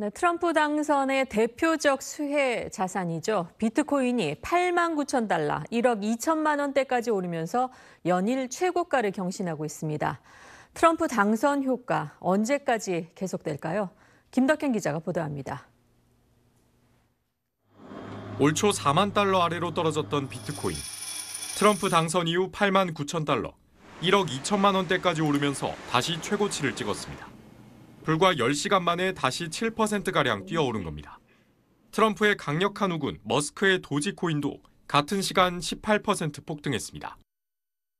네, 트럼프 당선의 대표적 수혜 자산이죠. 비트코인이 8만 9천 달러, 1억 2천만 원대까지 오르면서 연일 최고가를 경신하고 있습니다. 트럼프 당선 효과 언제까지 계속될까요? 김덕현 기자가 보도합니다. 올초 4만 달러 아래로 떨어졌던 비트코인. 트럼프 당선 이후 8만 9천 달러, 1억 2천만 원대까지 오르면서 다시 최고치를 찍었습니다. 불과 10시간 만에 다시 7%가량 뛰어오른 겁니다. 트럼프의 강력한 우군 머스크의 도지코인도 같은 시간 18% 폭등했습니다.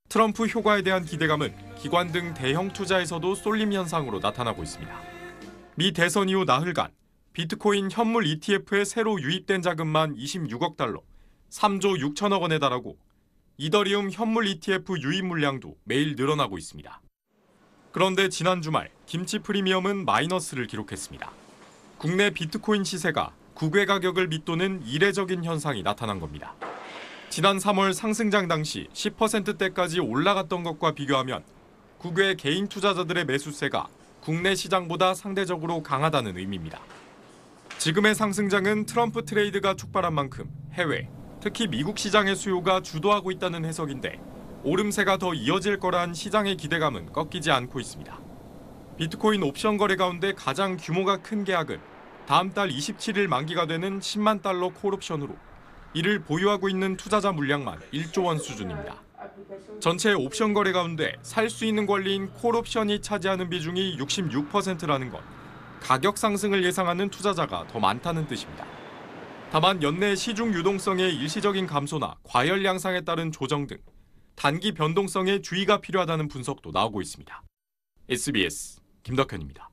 트럼프 효과에 대한 기대감은 기관 등 대형 투자에서도 쏠림 현상으로 나타나고 있습니다. 미 대선 이후 나흘간 비트코인 현물 ETF에 새로 유입된 자금만 26억 달러, 3조 6천억 원에 달하고 이더리움 현물 ETF 유입 물량도 매일 늘어나고 있습니다. 그런데 지난 주말 김치 프리미엄은 마이너스를 기록했습니다. 국내 비트코인 시세가 국외 가격을 밑도는 이례적인 현상이 나타난 겁니다. 지난 3월 상승장 당시 10%대까지 올라갔던 것과 비교하면 국외 개인 투자자들의 매수세가 국내 시장보다 상대적으로 강하다는 의미입니다. 지금의 상승장은 트럼프 트레이드가 촉발한 만큼 해외, 특히 미국 시장의 수요가 주도하고 있다는 해석인데 오름세가 더 이어질 거란 시장의 기대감은 꺾이지 않고 있습니다. 비트코인 옵션 거래 가운데 가장 규모가 큰 계약은 다음 달 27일 만기가 되는 10만 달러 콜옵션으로 이를 보유하고 있는 투자자 물량만 1조 원 수준입니다. 전체 옵션 거래 가운데 살 수 있는 권리인 콜옵션이 차지하는 비중이 66%라는 건 가격 상승을 예상하는 투자자가 더 많다는 뜻입니다. 다만 연내 시중 유동성의 일시적인 감소나 과열 양상에 따른 조정 등 단기 변동성에 주의가 필요하다는 분석도 나오고 있습니다. SBS 김덕현입니다.